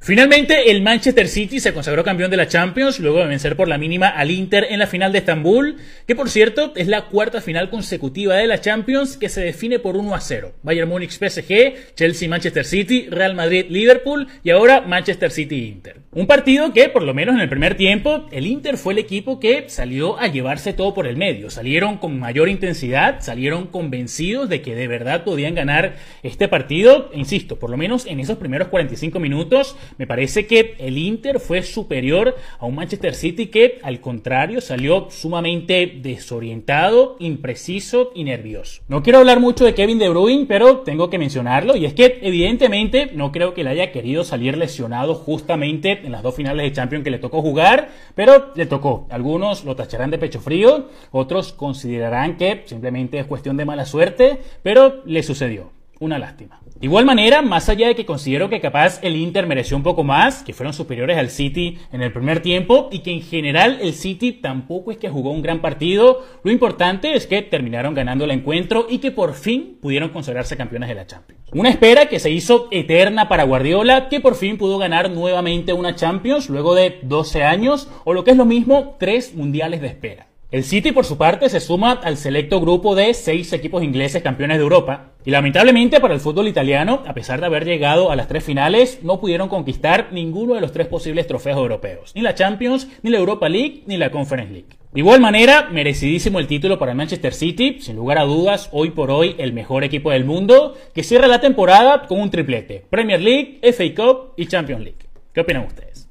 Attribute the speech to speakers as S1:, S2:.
S1: Finalmente, el Manchester City se consagró campeón de la Champions luego de vencer por la mínima al Inter en la final de Estambul, que por cierto es la cuarta final consecutiva de la Champions que se define por 1 a 0. Bayern Múnich PSG, Chelsea Manchester City, Real Madrid Liverpool y ahora Manchester City Inter. Un partido que, por lo menos en el primer tiempo, el Inter fue el equipo que salió a llevarse todo por el medio. Salieron con mayor intensidad, salieron convencidos de que de verdad podían ganar este partido. Insisto, por lo menos en esos primeros 45 minutos, me parece que el Inter fue superior a un Manchester City que, al contrario, salió sumamente desorientado, impreciso y nervioso. No quiero hablar mucho de Kevin De Bruyne, pero tengo que mencionarlo, y es que, evidentemente, no creo que le haya querido salir lesionado justamente en las dos finales de Champions que le tocó jugar, pero le tocó. Algunos lo tacharán de pecho frío, otros considerarán que simplemente es cuestión de mala suerte, pero le sucedió una lástima. De igual manera, más allá de que considero que capaz el Inter mereció un poco más, que fueron superiores al City en el primer tiempo y que en general el City tampoco es que jugó un gran partido, lo importante es que terminaron ganando el encuentro y que por fin pudieron considerarse campeones de la Champions. Una espera que se hizo eterna para Guardiola, que por fin pudo ganar nuevamente una Champions luego de 12 años o lo que es lo mismo, tres mundiales de espera. El City, por su parte, se suma al selecto grupo de seis equipos ingleses campeones de Europa. Y lamentablemente para el fútbol italiano, a pesar de haber llegado a las tres finales, no pudieron conquistar ninguno de los tres posibles trofeos europeos. Ni la Champions, ni la Europa League, ni la Conference League. De igual manera, merecidísimo el título para el Manchester City, sin lugar a dudas, hoy por hoy el mejor equipo del mundo, que cierra la temporada con un triplete. Premier League, FA Cup y Champions League. ¿Qué opinan ustedes?